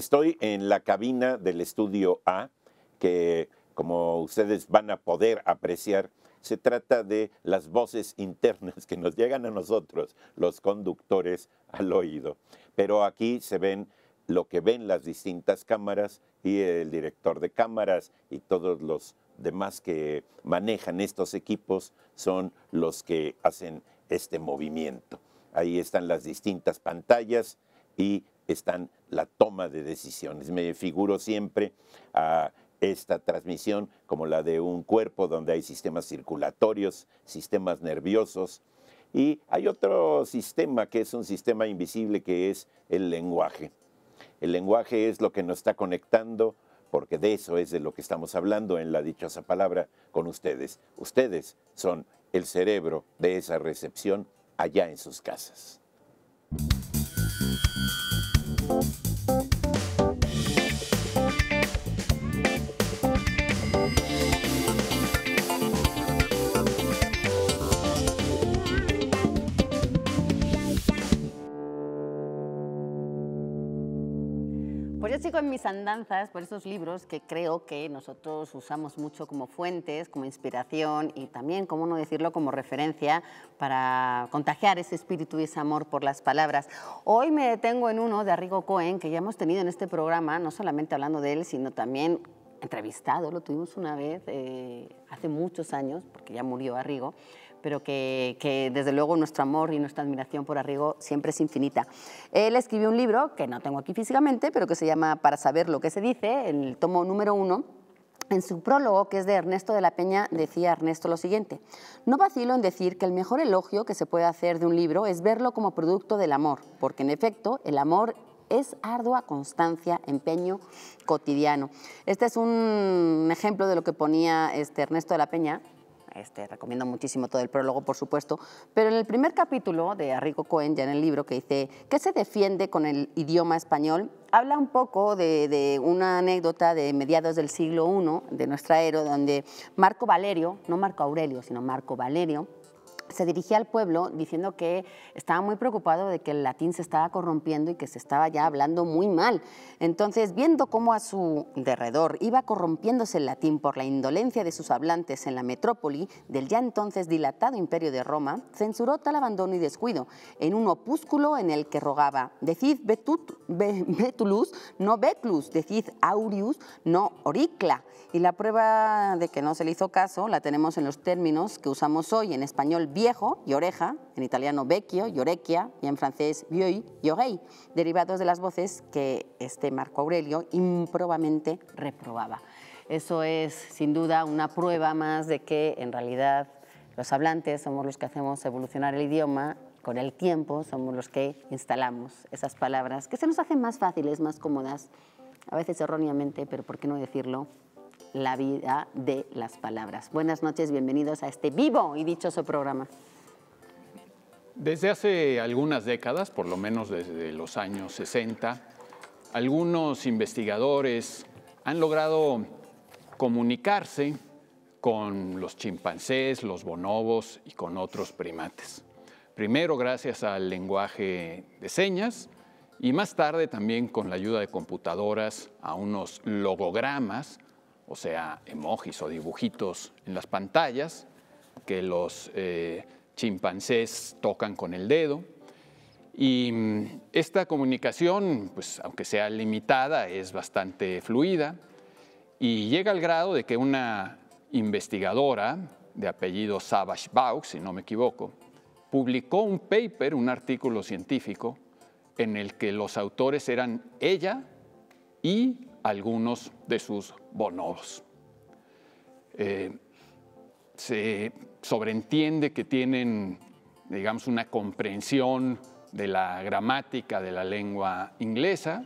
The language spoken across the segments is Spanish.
Estoy en la cabina del estudio A, que como ustedes van a poder apreciar, se trata de las voces internas que nos llegan a nosotros, los conductores, al oído. Pero aquí se ven lo que ven las distintas cámaras y el director de cámaras y todos los demás que manejan estos equipos son los que hacen este movimiento. Ahí están las distintas pantallas y están la toma de decisiones. Me figuro siempre a esta transmisión como la de un cuerpo donde hay sistemas circulatorios, sistemas nerviosos, y hay otro sistema que es un sistema invisible que es el lenguaje. El lenguaje es lo que nos está conectando, porque de eso es de lo que estamos hablando en la dichosa palabra con ustedes. Ustedes son el cerebro de esa recepción allá en sus casas. sigo en mis andanzas por esos libros que creo que nosotros usamos mucho como fuentes, como inspiración y también, cómo no decirlo, como referencia para contagiar ese espíritu y ese amor por las palabras. Hoy me detengo en uno de Arrigo Cohen, que ya hemos tenido en este programa, no solamente hablando de él, sino también entrevistado, lo tuvimos una vez eh, hace muchos años, porque ya murió Arrigo, pero que, desde luego nuestro amor y nuestra admiración por Arrigo siempre es infinita. Él escribió un libro, que no tengo aquí físicamente, pero que se llama Para saber lo que se dice, el tomo número uno, en su prólogo, que es de Ernesto de la Peña, decía Ernesto lo siguiente, no vacilo en decir que el mejor elogio que se puede hacer de un libro es verlo como producto del amor, porque en efecto el amor es ardua constancia, empeño cotidiano. Este es un ejemplo de lo que ponía este Ernesto de la Peña este, recomiendo muchísimo todo el prólogo, por supuesto, pero en el primer capítulo de Arrigo Cohen, ya en el libro que dice, ¿qué se defiende con el idioma español? Habla un poco de, de una anécdota de mediados del siglo I, de nuestra era, donde Marco Valerio, no Marco Aurelio, sino Marco Valerio, se dirigía al pueblo diciendo que estaba muy preocupado de que el latín se estaba corrompiendo y que se estaba ya hablando muy mal. Entonces, viendo cómo a su derredor iba corrompiéndose el latín por la indolencia de sus hablantes en la metrópoli del ya entonces dilatado imperio de Roma, censuró tal abandono y descuido en un opúsculo en el que rogaba, decid betulus, no betulus, decid aureus, no oricla. Y la prueba de que no se le hizo caso la tenemos en los términos que usamos hoy en español viejo y oreja, en italiano vecchio y orecchia, y en francés vieux y orey, derivados de las voces que este Marco Aurelio improbamente reprobaba. Eso es, sin duda, una prueba más de que, en realidad, los hablantes somos los que hacemos evolucionar el idioma con el tiempo somos los que instalamos esas palabras que se nos hacen más fáciles, más cómodas, a veces erróneamente, pero ¿por qué no decirlo? la vida de las palabras. Buenas noches, bienvenidos a este vivo y dichoso programa. Desde hace algunas décadas, por lo menos desde los años 60, algunos investigadores han logrado comunicarse con los chimpancés, los bonobos y con otros primates. Primero gracias al lenguaje de señas y más tarde también con la ayuda de computadoras a unos logogramas o sea, emojis o dibujitos en las pantallas que los eh, chimpancés tocan con el dedo. Y mm, esta comunicación, pues aunque sea limitada, es bastante fluida y llega al grado de que una investigadora de apellido Savage Baux, si no me equivoco, publicó un paper, un artículo científico, en el que los autores eran ella y algunos de sus bonobos. Eh, se sobreentiende que tienen, digamos, una comprensión de la gramática de la lengua inglesa.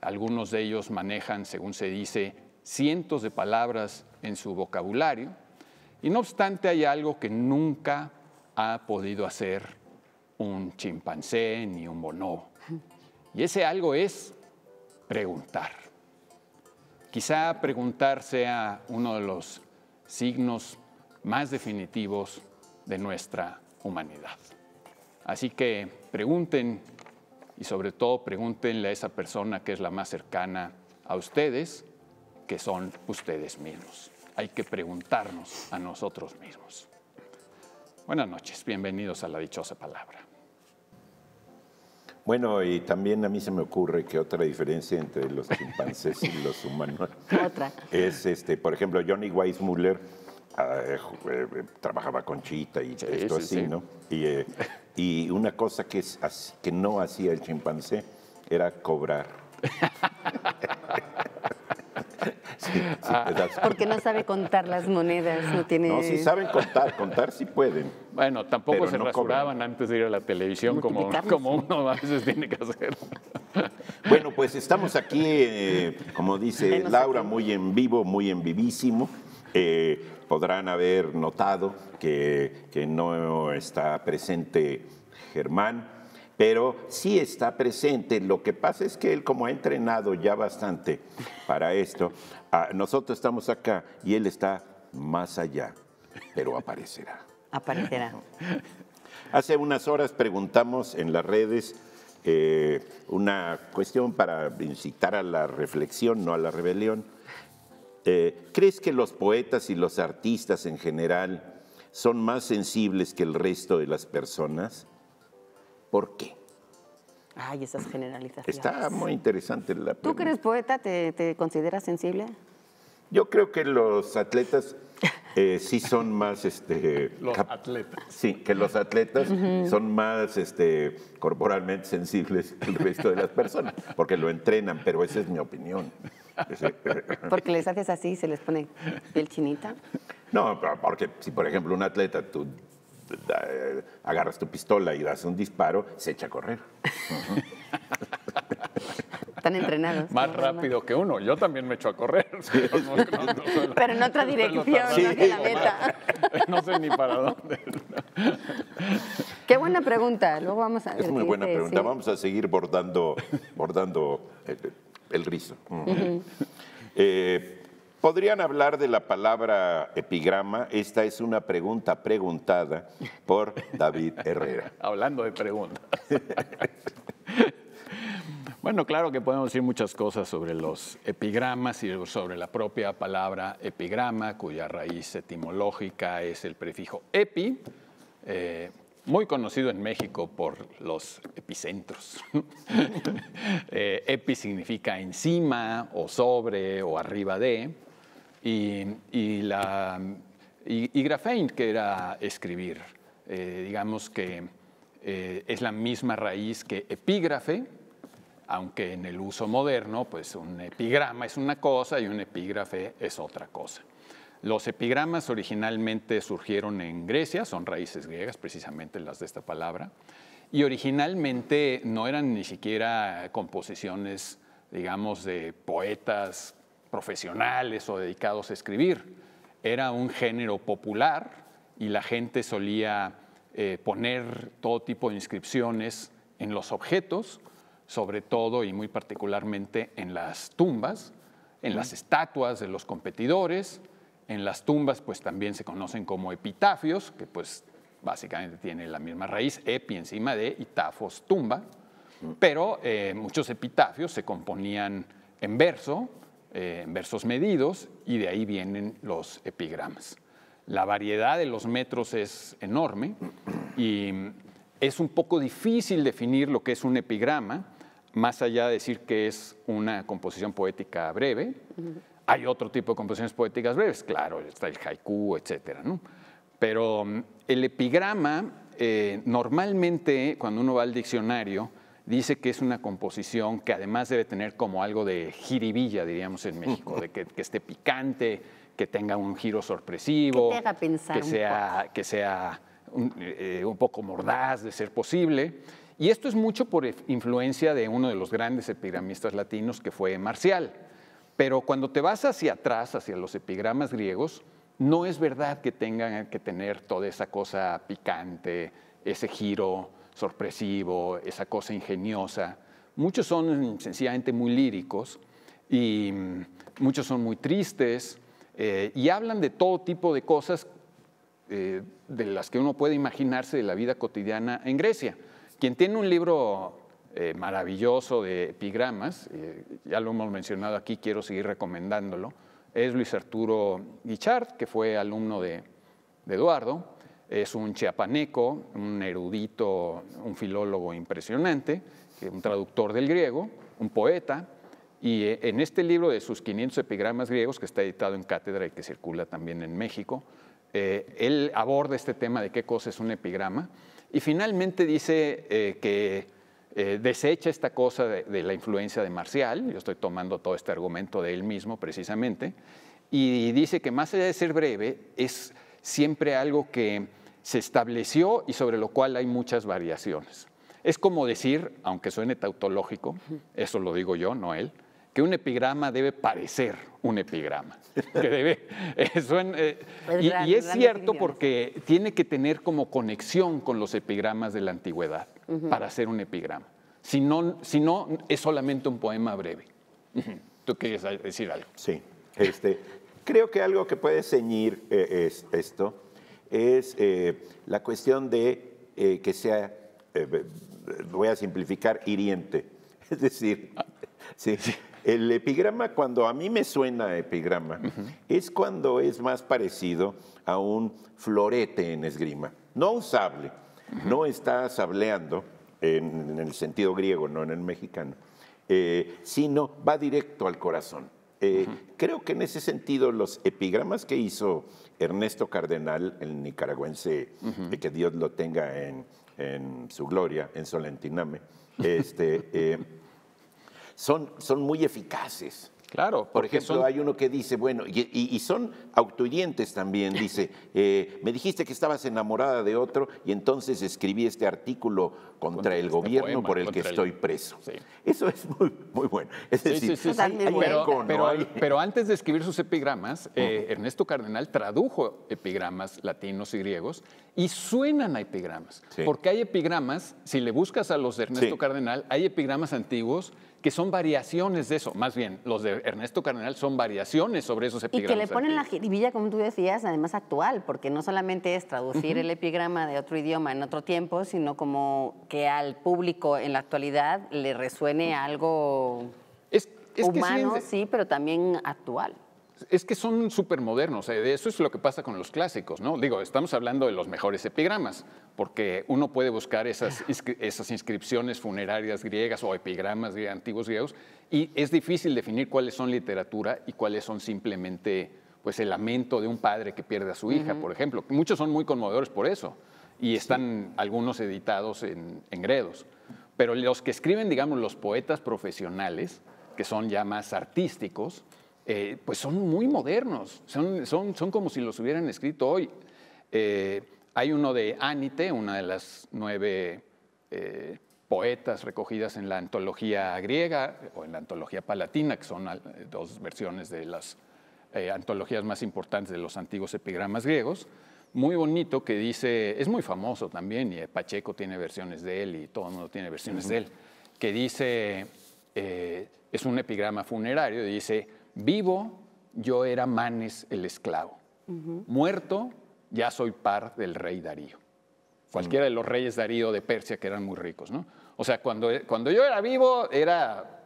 Algunos de ellos manejan, según se dice, cientos de palabras en su vocabulario. Y no obstante, hay algo que nunca ha podido hacer un chimpancé ni un bonobo. Y ese algo es preguntar. Quizá preguntar sea uno de los signos más definitivos de nuestra humanidad. Así que pregunten y sobre todo pregúntenle a esa persona que es la más cercana a ustedes, que son ustedes mismos. Hay que preguntarnos a nosotros mismos. Buenas noches, bienvenidos a la dichosa palabra. Bueno, y también a mí se me ocurre que otra diferencia entre los chimpancés y los humanos es, este, por ejemplo, Johnny Weissmuller ah, eh, eh, eh, trabajaba con chita y esto así, ¿no? Y, y, una cosa que, es, que no hacía el chimpancé era cobrar. Ah. Porque no sabe contar las monedas, no tiene. No, sí saben contar, contar sí pueden. Bueno, tampoco se no rasuraban antes de ir a la televisión como, uno a veces tiene que hacer. Bueno, pues estamos aquí, eh, como dice Laura, muy en vivo, muy en vivísimo. Eh, podrán haber notado que no está presente Germán pero sí está presente. Lo que pasa es que él, como ha entrenado ya bastante para esto, ah, nosotros estamos acá y él está más allá, pero aparecerá. Aparecerá. Hace unas horas preguntamos en las redes eh, una cuestión para incitar a la reflexión, no a la rebelión. Eh, ¿Crees que los poetas y los artistas en general son más sensibles que el resto de las personas? ¿Por qué? Ay, esas generalizaciones. Está muy interesante la pregunta. ¿Tú que eres poeta, te, consideras sensible? Yo creo que los atletas eh, sí son más este los atletas. Sí, que los atletas son más este corporalmente sensibles que el resto de las personas, porque lo entrenan, pero esa es mi opinión. Porque les haces así y se les pone piel chinita. No, porque si por ejemplo un atleta tú eh, agarras tu pistola y das un disparo, se echa a correr. Están entrenados. Más rápido que uno. Yo también me echo a correr. Pero en otra dirección, no la meta. No sé ni para dónde. Qué buena pregunta. Luego vamos a... Es muy buena pregunta. Vamos a seguir bordando, bordando el, rizo. ¿Podrían hablar de la palabra epigrama? Esta es una pregunta preguntada por David Herrera. Hablando de preguntas. bueno, claro que podemos decir muchas cosas sobre los epigramas y sobre la propia palabra epigrama, cuya raíz etimológica es el prefijo epi, eh, muy conocido en México por los epicentros. Eh, epi significa encima o sobre o arriba de y, y, la, que era escribir. Eh, digamos que eh, es la misma raíz que epígrafe, aunque en el uso moderno, pues un epigrama es una cosa y un epígrafe es otra cosa. Los epigramas originalmente surgieron en Grecia, son raíces griegas precisamente las de esta palabra, y originalmente no eran ni siquiera composiciones, digamos, de poetas profesionales o dedicados a escribir. Era un género popular y la gente solía eh, poner todo tipo de inscripciones en los objetos, sobre todo y muy particularmente en las tumbas, en las estatuas de los competidores, en las tumbas pues también se conocen como epitafios, que pues básicamente tiene la misma raíz, epi encima de y tumba, mm. pero eh, muchos epitafios se componían en verso, eh, versos medidos y de ahí vienen los epigramas. La variedad de los metros es enorme y es un poco difícil definir lo que es un epigrama, más allá de decir que es una composición poética breve. Hay otro tipo de composiciones poéticas breves, claro, está el haiku, etcétera, Pero mm, el epigrama, eh, normalmente cuando uno va al diccionario, dice que es una composición que además debe tener como algo de jiribilla, diríamos en México, de que, esté picante, que tenga un giro sorpresivo, que, sea, Que sea eh, un, poco mordaz de ser posible. Y esto es mucho por influencia de uno de los grandes epigramistas latinos que fue Marcial. Pero cuando te vas hacia atrás, hacia los epigramas griegos, no es verdad que tengan que tener toda esa cosa picante, ese giro sorpresivo, esa cosa ingeniosa. Muchos son sencillamente muy líricos y muchos son muy tristes eh, y hablan de todo tipo de cosas eh, de las que uno puede imaginarse de la vida cotidiana en Grecia. Quien tiene un libro eh, maravilloso de epigramas, ya lo hemos mencionado aquí, quiero seguir recomendándolo, es Luis Arturo Guichard, que fue alumno de Eduardo es un chiapaneco, un erudito, un filólogo impresionante, un traductor del griego, un poeta, y eh, en este libro de sus 500 epigramas griegos, que está editado en cátedra y que circula también en México, eh, él aborda este tema de qué cosa es un epigrama, y finalmente dice eh, que desecha esta cosa de la influencia de Marcial, yo estoy tomando todo este argumento de él mismo precisamente, y dice que más allá de ser breve, es siempre algo que se estableció y sobre lo cual hay muchas variaciones. Es como decir, aunque suene tautológico, eso lo digo yo, no él, que un epigrama debe parecer un epigrama. Que debe, eh, eh, pues y, es cierto porque tiene que tener como conexión con los epigramas de la antigüedad para ser un epigrama. Si no, si no, es solamente un poema breve. ¿Tú quieres decir algo? Sí. Este, creo que algo que puede ceñir eh, es esto es eh, la cuestión de eh, que sea, eh, voy a simplificar, hiriente. Es decir, el epigrama cuando a mí me suena epigrama es cuando es más parecido a un florete en esgrima, no un sable. No está sableando en, el sentido griego, no en el mexicano, sino va directo al corazón. Creo que en ese sentido los epigramas que hizo Ernesto Cardenal, el nicaragüense, y que Dios lo tenga en, su gloria, en Solentiname, este, eh, son, son muy eficaces. Claro, por ejemplo, hay uno que dice, bueno, y, son autoyentes también, dice, eh, me dijiste que estabas enamorada de otro y entonces escribí este artículo contra, el este gobierno por el que estoy preso. Eso es muy, bueno. Es decir, pero, antes de escribir sus epigramas, eh, Ernesto Cardenal tradujo epigramas latinos y griegos y suenan a epigramas, porque hay epigramas, si le buscas a los de Ernesto Cardenal, hay epigramas antiguos que son variaciones de eso, más bien, los de Ernesto Cardenal son variaciones sobre esos epigramas. Y que le ponen la jiribilla, como tú decías, además actual, porque no solamente es traducir el epigrama de otro idioma en otro tiempo, sino como que al público en la actualidad le resuene algo humano, sí, pero también actual es que son súper modernos. Eh, eso es lo que pasa con los clásicos, ¿no? Digo, estamos hablando de los mejores epigramas, porque uno puede buscar esas, inscripciones funerarias griegas o epigramas de antiguos griegos y es difícil definir cuáles son literatura y cuáles son simplemente pues el lamento de un padre que pierde a su hija, por ejemplo. Muchos son muy conmovedores por eso y están algunos editados en, en, gredos. Pero los que escriben, digamos, los poetas profesionales, que son ya más artísticos, eh, pues son muy modernos, son, como si los hubieran escrito hoy. Eh, hay uno de Anite, una de las nueve eh, poetas recogidas en la antología griega o en la antología palatina, que son dos versiones de las antologías más importantes de los antiguos epigramas griegos. Muy bonito que dice, es muy famoso también, y Pacheco tiene versiones de él y todo el mundo tiene versiones de él, que dice, es un epigrama funerario, dice, Vivo, yo era Manes el esclavo. Muerto, ya soy par del rey Darío. Cualquiera de los reyes Darío de Persia que eran muy ricos, ¿no? O sea, cuando, yo era vivo era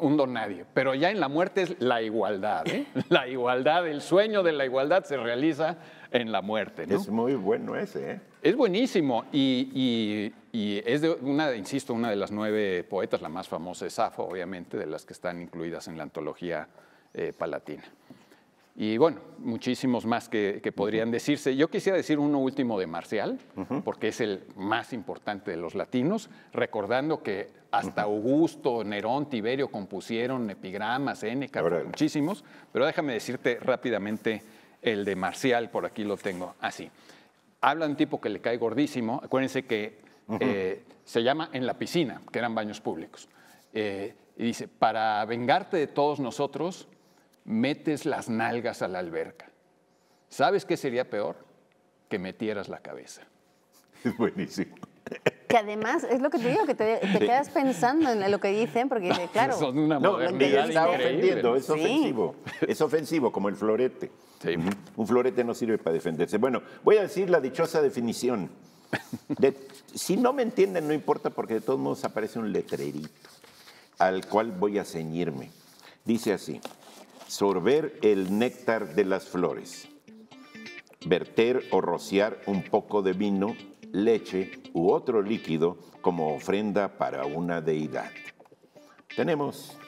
un don nadie, pero ya en la muerte es la igualdad, ¿eh? La igualdad, el sueño de la igualdad se realiza en la muerte, Es muy bueno ese, ¿eh? Es buenísimo y, es una, insisto, una de las nueve poetas, la más famosa es Safo, obviamente, de las que están incluidas en la antología eh, palatina. Y bueno, muchísimos más que, podrían decirse. Yo quisiera decir uno último de Marcial, porque es el más importante de los latinos, recordando que hasta Augusto, Nerón, Tiberio compusieron epigramas, Éneca, muchísimos, pero déjame decirte rápidamente el de Marcial, por aquí lo tengo así. Habla un tipo que le cae gordísimo, acuérdense que eh, se llama En la piscina, que eran baños públicos. Eh, y dice, para vengarte de todos nosotros, metes las nalgas a la alberca. ¿Sabes qué sería peor? Que metieras la cabeza. Es buenísimo. Que además es lo que te digo, que te, quedas pensando en lo que dicen, porque claro. está ofendiendo, es ofensivo. Es ofensivo, como el florete. Un florete no sirve para defenderse. Bueno, voy a decir la dichosa definición. si no me entienden, no importa, porque de todos modos aparece un letrerito al cual voy a ceñirme. Dice así: sorber el néctar de las flores, verter o rociar un poco de vino, leche u otro líquido como ofrenda para una deidad. Tenemos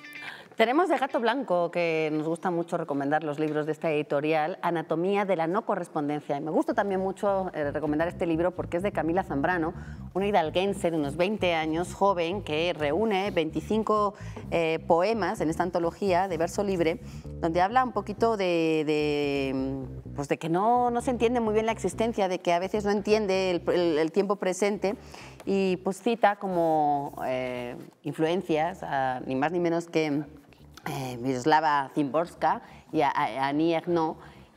tenemos de Gato Blanco, que nos gusta mucho recomendar los libros de esta editorial, Anatomía de la no correspondencia. Y me gusta también mucho eh, recomendar este libro porque es de Camila Zambrano, una hidalguense de unos 20 años, joven, que reúne 25 eh, poemas en esta antología de verso libre, donde habla un poquito de, pues de que no, no se entiende muy bien la existencia, de que a veces no entiende el tiempo presente y pues cita como eh, influencias ni más ni menos que eh, Miroslava Zimborska y a, a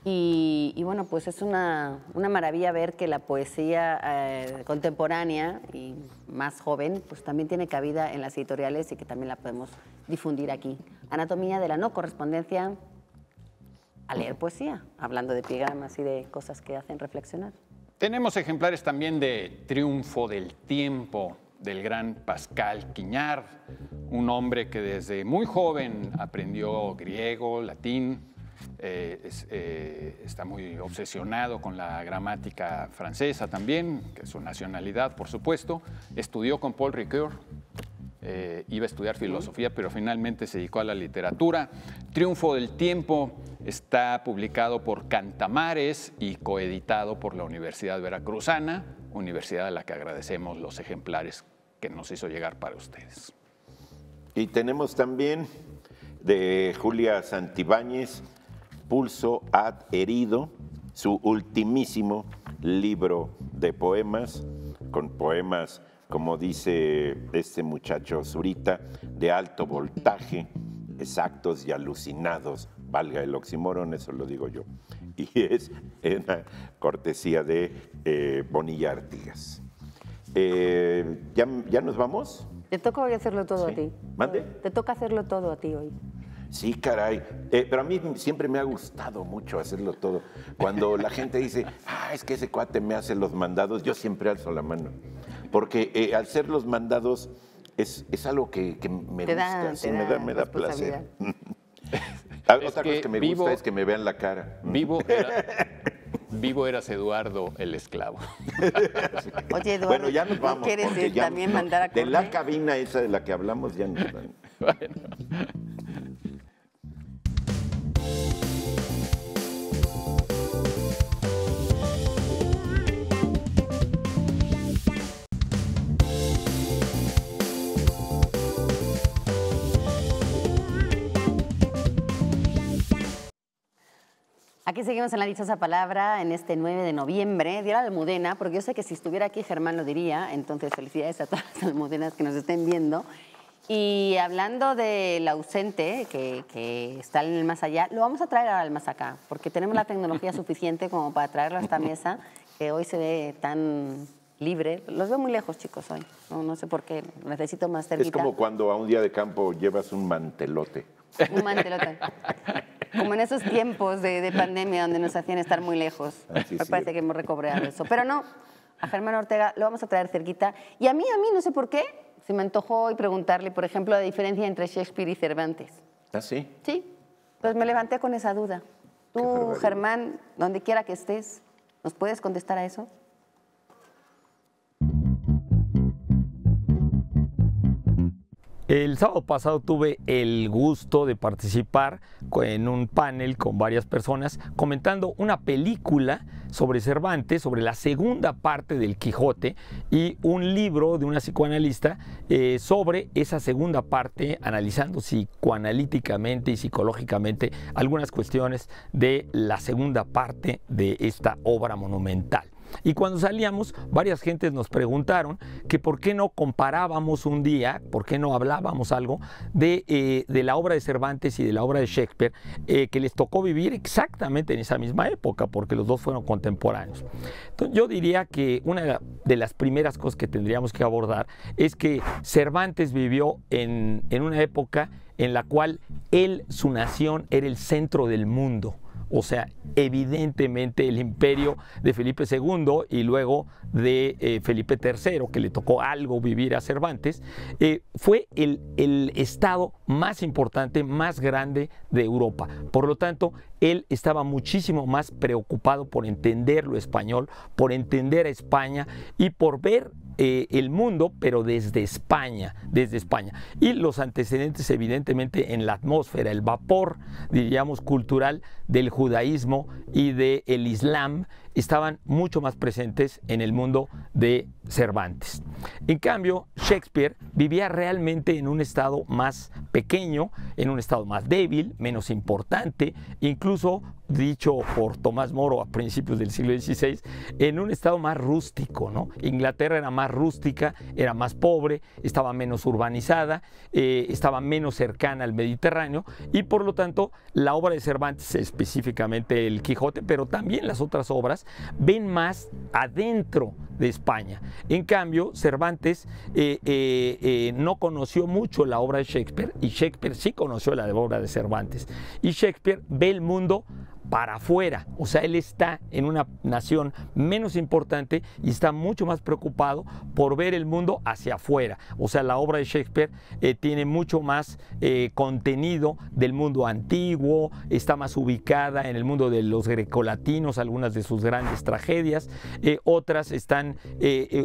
Y, bueno, pues es una, una, maravilla ver que la poesía eh, contemporánea y más joven, pues también tiene cabida en las editoriales y que también la podemos difundir aquí. Anatomía de la no correspondencia a leer poesía, hablando de epigramas y de cosas que hacen reflexionar. Tenemos ejemplares también de Triunfo del Tiempo, del gran Pascal Quiñar, un hombre que desde muy joven aprendió griego, latín, eh, eh, está muy obsesionado con la gramática francesa también, que es su nacionalidad, por supuesto. Estudió con Paul Ricoeur, eh, iba a estudiar filosofía, pero finalmente se dedicó a la literatura. Triunfo del tiempo Está publicado por Cantamares y coeditado por la Universidad Veracruzana, universidad a la que agradecemos los ejemplares que nos hizo llegar para ustedes. Y tenemos también de Julia Santibáñez, Pulso Adherido, su ultimísimo libro de poemas, con poemas, como dice este muchacho Zurita, de alto voltaje, exactos y alucinados, valga el oxímoron, eso lo digo yo. Y es la cortesía de eh, Bonilla Artigas. Eh, ¿ya, ¿ya, nos vamos? Te toca hoy hacerlo todo a ti. ¿Mande? Te toca hacerlo todo a ti hoy. Sí, caray. Eh, pero a mí siempre me ha gustado mucho hacerlo todo. Cuando la gente dice, ah, es que ese cuate me hace los mandados, yo siempre alzo la mano. Porque al ser los mandados es, algo que, me gusta, me da, me da placer. Ah, otra que cosa que me gusta es que me vean la cara. Vivo era, vivo eras Eduardo el esclavo. Oye, Eduardo, bueno, ya nos vamos. ¿no ¿Quieres también mandar a De la cabina esa de la que hablamos, ya nos van. Bueno. Aquí seguimos en la dichosa palabra en este 9 de noviembre. de la Almudena, porque yo sé que si estuviera aquí Germán lo diría, entonces felicidades a todas las almudenas que nos estén viendo. Y hablando del ausente, que, está en el más allá, lo vamos a traer ahora al más acá, porque tenemos la tecnología suficiente como para traerlo a esta mesa, que hoy se ve tan libre. Los veo muy lejos, chicos, hoy. No, no sé por qué, necesito más cerquita. Es como cuando a un día de campo llevas un mantelote. Un mantelote como en esos tiempos de, pandemia donde nos hacían estar muy lejos. Ah, me parece que hemos recobrado eso. Pero no, a Germán Ortega lo vamos a traer cerquita. Y a mí, a mí, no sé por qué, se me antojó hoy preguntarle, por ejemplo, la diferencia entre Shakespeare y Cervantes. ¿Ah, sí? Sí. Pues me levanté con esa duda. Tú, Germán, donde quiera que estés, ¿nos puedes contestar a eso? El sábado pasado tuve el gusto de participar en un panel con varias personas comentando una película sobre Cervantes, sobre la segunda parte del Quijote y un libro de una psicoanalista eh, sobre esa segunda parte, analizando psicoanalíticamente y psicológicamente algunas cuestiones de la segunda parte de esta obra monumental. Y cuando salíamos, varias gentes nos preguntaron que por qué no comparábamos un día, por qué no hablábamos algo de, eh, la obra de Cervantes y de la obra de Shakespeare, eh, que les tocó vivir exactamente en esa misma época, porque los dos fueron contemporáneos. Entonces, yo diría que una de las primeras cosas que tendríamos que abordar es que Cervantes vivió en una época en la cual él, su nación, era el centro del mundo o sea, evidentemente el imperio de Felipe II y luego de eh, Felipe III, que le tocó algo vivir a Cervantes, eh, fue el, el estado más importante, más grande de Europa. Por lo tanto, él estaba muchísimo más preocupado por entender lo español, por entender a España y por ver eh, el mundo, pero desde España, desde España. Y los antecedentes, evidentemente, en la atmósfera, el vapor, diríamos, cultural del judaísmo y del el Islam estaban mucho más presentes en el mundo de Cervantes. En cambio, Shakespeare vivía realmente en un estado más pequeño, en un estado más débil, menos importante, incluso dicho por Tomás Moro a principios del siglo XVI, en un estado más rústico. ¿no? Inglaterra era más rústica, era más pobre, estaba menos urbanizada, eh, estaba menos cercana al Mediterráneo y por lo tanto la obra de Cervantes, específicamente el Quijote, pero también las otras obras, ven más adentro de España. En cambio, Cervantes eh, eh, eh, no conoció mucho la obra de Shakespeare y Shakespeare sí conoció la obra de Cervantes. Y Shakespeare ve el mundo para afuera. O sea, él está en una nación menos importante y está mucho más preocupado por ver el mundo hacia afuera. O sea, la obra de Shakespeare eh, tiene mucho más eh, contenido del mundo antiguo, está más ubicada en el mundo de los grecolatinos, algunas de sus grandes tragedias. Eh, otras están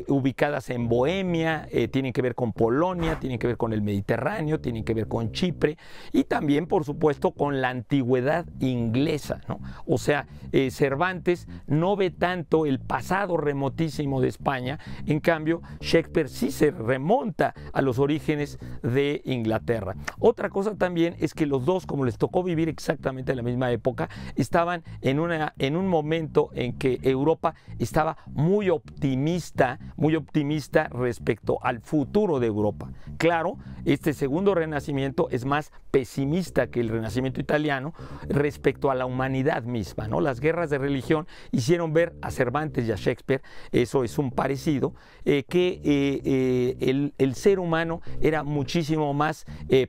ubicadas en Bohemia, tienen que ver con Polonia, tienen que ver con el Mediterráneo, tienen que ver con Chipre y también, por supuesto, con la antigüedad inglesa. O sea, eh, Cervantes no ve tanto el pasado remotísimo de España, en cambio, Shakespeare sí se remonta a los orígenes de Inglaterra. Otra cosa también es que los dos, como les tocó vivir exactamente en la misma época, estaban en, una, en un momento en que Europa estaba muy optimista, muy optimista respecto al futuro de Europa. Claro, este segundo renacimiento es más pesimista que el renacimiento italiano respecto a la humanidad misma. ¿no? Las guerras de religión hicieron ver a Cervantes y a Shakespeare, eso es un parecido, eh, que eh, eh, el, el, ser humano era muchísimo más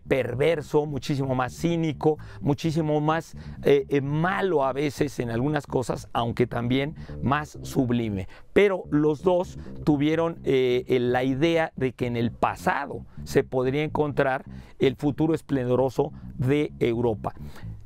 perverso, muchísimo más cínico, muchísimo más malo a veces en algunas cosas, aunque también más sublime. Pero los dos tuvieron la idea de que en el pasado se podría encontrar el futuro esplendoroso de Europa.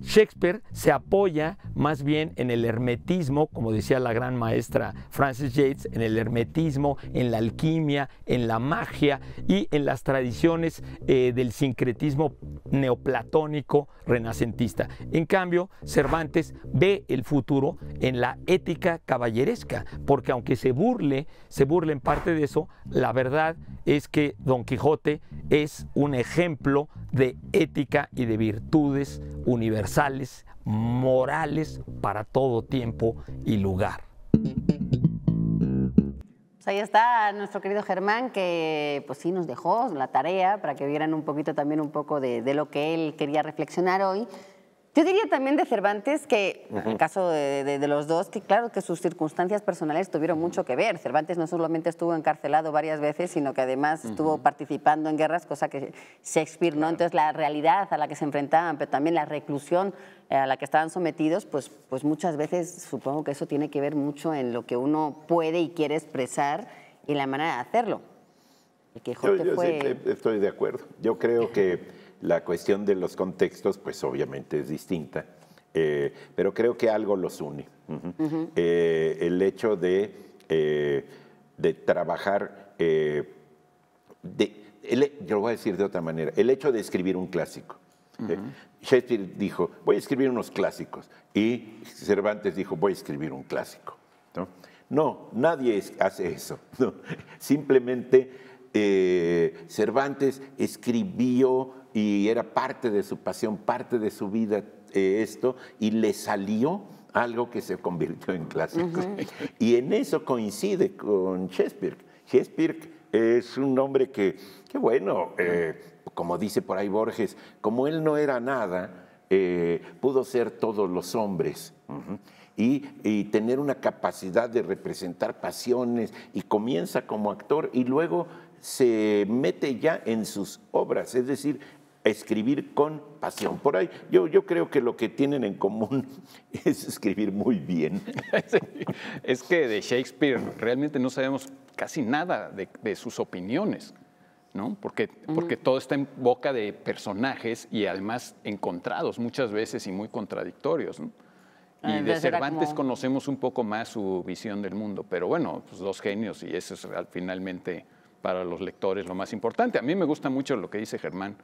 Shakespeare se apoya más bien en el hermetismo, como decía la gran maestra Frances Yates, en el hermetismo, en la alquimia, en la magia y en las tradiciones eh, del sincretismo neoplatónico renacentista. En cambio, Cervantes ve el futuro en la ética caballeresca, porque aunque se burle, se burle en parte de eso, la verdad es que Don Quijote es un ejemplo de ética y de virtudes universales morales para todo tiempo y lugar. Pues ahí está nuestro querido Germán, que pues sí nos dejó la tarea para que vieran un poquito también un poco de lo que él quería reflexionar hoy. Yo diría también de Cervantes que, en el caso de, los dos, que claro que sus circunstancias personales tuvieron mucho que ver. Cervantes no solamente estuvo encarcelado varias veces, sino que además estuvo participando en guerras, cosa que se expiró. no. Entonces la realidad a la que se enfrentaban, pero también la reclusión eh, a la que estaban sometidos, pues, pues muchas veces supongo que eso tiene que ver mucho en lo que uno puede y quiere expresar y la manera de hacerlo. fue... estoy de acuerdo. Yo creo que la cuestión de los contextos, pues obviamente es distinta, eh, pero creo que algo los une. Eh, el hecho de, eh, de trabajar, de, yo lo voy a decir de otra manera, el hecho de escribir un clásico. Shakespeare dijo, voy a escribir unos clásicos, y Cervantes dijo, voy a escribir un clásico. No, nadie hace eso. Simplemente Cervantes escribió y era parte de su pasión, parte de su vida eh, esto, y le salió algo que se convirtió en clásico. Y en eso coincide con Shakespeare. Shakespeare es un hombre que, Qué bueno, eh, como dice por ahí Borges, como él no era nada, eh, pudo ser todos los hombres. Y, y, tener una capacidad de representar pasiones y comienza como actor y luego se mete ya en sus obras, es decir, escribir con pasión. Por ahí, yo, creo que lo que tienen en común es escribir muy bien. Es que de Shakespeare realmente no sabemos casi nada de, sus opiniones, ¿no? Porque, todo está en boca de personajes y además encontrados muchas veces y muy contradictorios, ah, Y de Cervantes conocemos un poco más su visión del mundo, pero bueno, pues dos genios y eso es finalmente para los lectores lo más importante. A mí me gusta mucho lo que dice Germán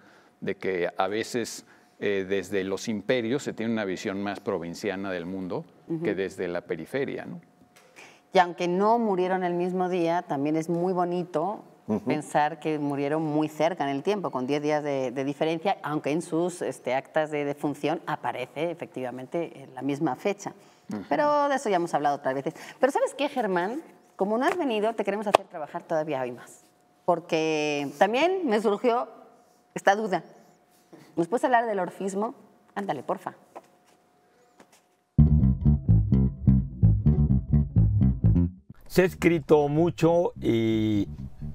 de que a veces eh, desde los imperios se tiene una visión más provinciana del mundo que desde la periferia. Y aunque no murieron el mismo día, también es muy bonito pensar que murieron muy cerca en el tiempo, con 10 días de, diferencia, aunque en sus este, actas de defunción aparece efectivamente eh, la misma fecha. Pero de eso ya hemos hablado otras veces. Pero ¿sabes qué, Germán? Como no has venido, te queremos hacer trabajar todavía hoy más. Porque también me surgió esta duda. ¿Nos puedes hablar del orfismo? Ándale, porfa. Se ha escrito mucho y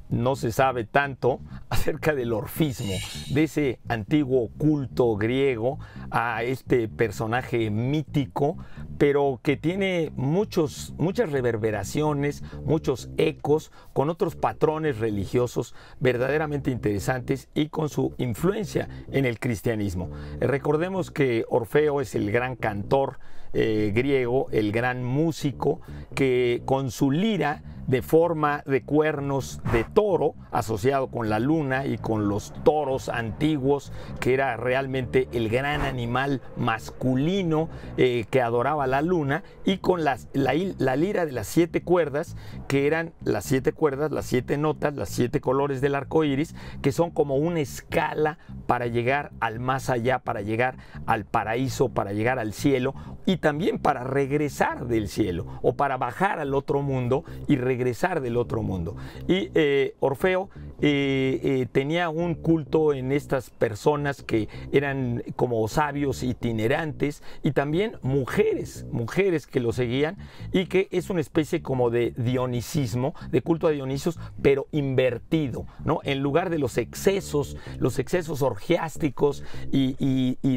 no se sabe tanto acerca del orfismo, de ese antiguo culto griego a este personaje mítico pero que tiene muchos, muchas reverberaciones, muchos ecos, con otros patrones religiosos verdaderamente interesantes y con su influencia en el cristianismo. Recordemos que Orfeo es el gran cantor eh, griego, el gran músico, que con su lira de forma de cuernos de toro, asociado con la luna y con los toros antiguos, que era realmente el gran animal masculino eh, que adoraba la luna, y con la, la, lira de las siete cuerdas, que eran las siete cuerdas, las siete notas, las siete colores del arco iris, que son como una escala para llegar al más allá, para llegar al paraíso, para llegar al cielo, y también para regresar del cielo o para bajar al otro mundo y regresar del otro mundo. Y eh, Orfeo eh, eh, tenía un culto en estas personas que eran como sabios itinerantes y también mujeres, mujeres que lo seguían y que es una especie como de dionisismo, de culto a Dionisos, pero invertido, ¿no? En lugar de los excesos, los excesos orgiásticos y,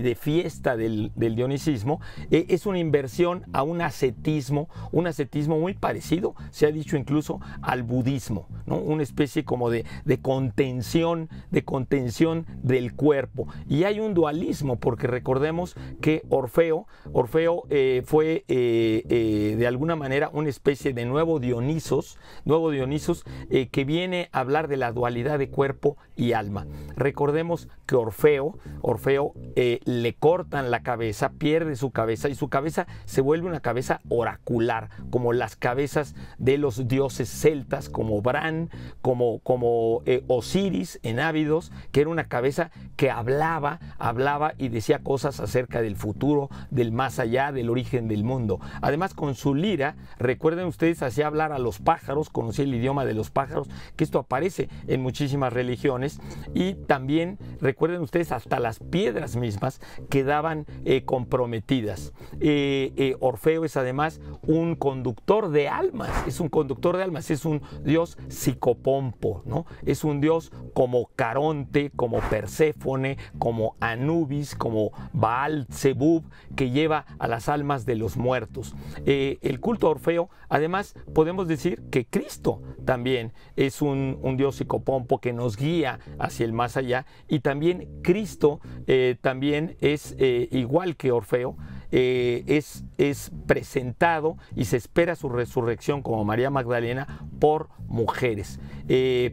de fiesta del, del dionisismo, es un una inversión a un ascetismo, un ascetismo muy parecido, se ha dicho incluso al budismo, ¿no? una especie como de, contención, de contención del cuerpo. Y hay un dualismo, porque recordemos que Orfeo, Orfeo eh, fue eh, eh, de alguna manera una especie de nuevo Dionisos, nuevo Dionisos, que viene a hablar de la dualidad de cuerpo y alma. Recordemos que Orfeo, Orfeo eh, le cortan la cabeza, pierde su cabeza y su cabeza se vuelve una cabeza oracular, como las cabezas de los dioses celtas, como Bran, como, como eh, Osiris en Ávidos, que era una cabeza que hablaba, hablaba y decía cosas acerca del futuro, del más allá, del origen del mundo. Además, con su lira, recuerden ustedes, hacía hablar a los pájaros, conocía el idioma de los pájaros, que esto aparece en muchísimas religiones y también recuerden ustedes hasta las piedras mismas quedaban eh, comprometidas. Eh, eh, Orfeo es además un conductor de almas, es un conductor de almas, es un dios psicopompo, ¿no? Es un dios como Caronte, como Perséfone, como Anubis, como Baal Zebub, que lleva a las almas de los muertos. el culto a Orfeo, además podemos decir que Cristo también es un dios psicopompo que nos guía hacia el más allá. Y también Cristo eh, también es eh, igual que Orfeo, eh, es, es, presentado y se espera su resurrección como María Magdalena por mujeres.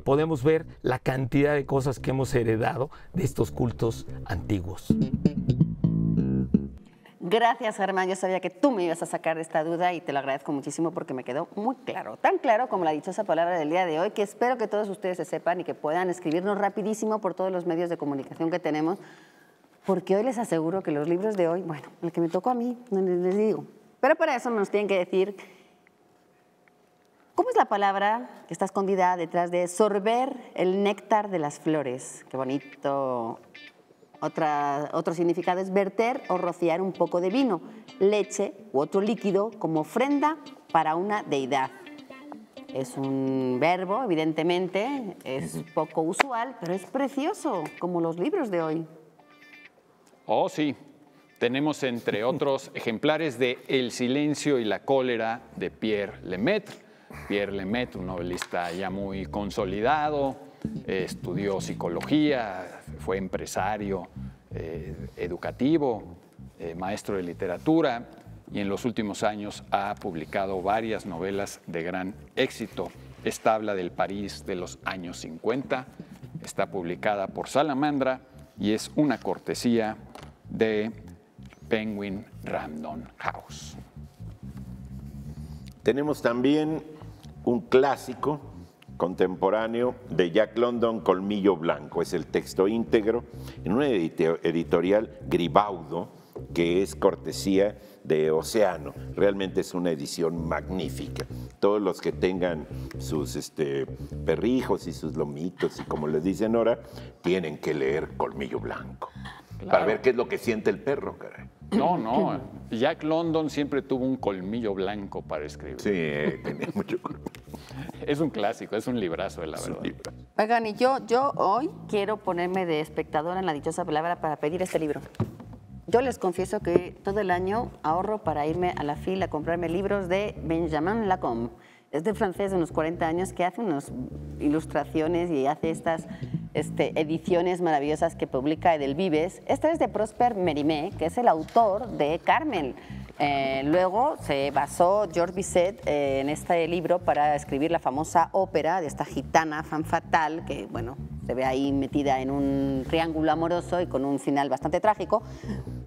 podemos ver la cantidad de cosas que hemos heredado de estos cultos antiguos. Gracias, Germán. Yo sabía que tú me ibas a sacar de esta duda y te lo agradezco muchísimo porque me quedó muy claro. Tan claro como la dichosa palabra del día de hoy, que espero que todos ustedes se sepan y que puedan escribirnos rapidísimo por todos los medios de comunicación que tenemos, porque hoy les aseguro que los libros de hoy, bueno, el que me tocó a mí, no les digo. Pero para eso nos tienen que decir ¿Cómo es la palabra que está escondida detrás de sorber el néctar de las flores? Qué bonito otro significado es verter o rociar un poco de vino, leche u otro líquido como ofrenda para una deidad. Es un verbo, evidentemente, es poco usual, pero es precioso, como los libros de hoy. Oh, sí. Tenemos, entre otros, ejemplares de El silencio y la cólera de Pierre Lemaitre. Pierre Lemaitre, un novelista ya muy consolidado, eh, estudió psicología, fue empresario eh, educativo, eh, maestro de literatura y en los últimos años ha publicado varias novelas de gran éxito. Esta habla del París de los años 50, está publicada por Salamandra y es una cortesía de Penguin Random House. Tenemos también un clásico contemporáneo de Jack London, Colmillo Blanco. Es el texto íntegro en una editorial Gribaudo, que es cortesía de Oceano. Realmente es una edición magnífica. Todos los que tengan sus este, perrijos y sus lomitos y como les dicen ahora, tienen que leer Colmillo Blanco para ver qué es lo que siente el perro, caray. No, no. Jack London siempre tuvo un colmillo blanco para escribir. Sí, tenía mucho colmillo. Es un clásico, es un librazo, la verdad. Oigan, y yo, yo hoy quiero ponerme de espectadora en la dichosa palabra para pedir este libro. Yo les confieso que todo el año ahorro para irme a la fila a comprarme libros de Benjamin Lacombe. Es de francés de unos 40 años que hace unas ilustraciones y hace estas este, ediciones maravillosas que publica Edelvives. Esta es de Prosper Merimé, que es el autor de Carmen. Eh, luego se basó George Bizet eh, en este libro para escribir la famosa ópera de esta gitana fan fatal, que bueno, se ve ahí metida en un triángulo amoroso y con un final bastante trágico.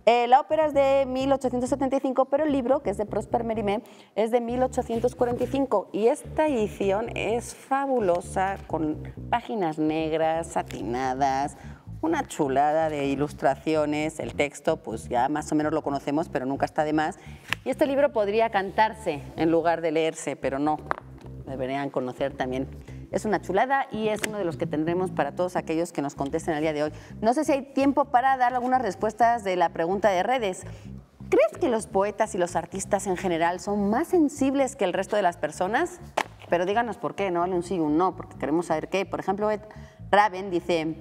Eh, la ópera es de 1875, pero el libro, que es de Prosper Mérimée, es de 1845 y esta edición es fabulosa con páginas negras, satinadas, una chulada de ilustraciones, el texto pues ya más o menos lo conocemos, pero nunca está de más. Y este libro podría cantarse en lugar de leerse, pero no, deberían conocer también. Es una chulada y es uno de los que tendremos para todos aquellos que nos contesten el día de hoy. No sé si hay tiempo para dar algunas respuestas de la pregunta de redes. ¿Crees que los poetas y los artistas en general son más sensibles que el resto de las personas? Pero díganos por qué, no vale un sí y un no, porque queremos saber qué. Por ejemplo, Raven dice,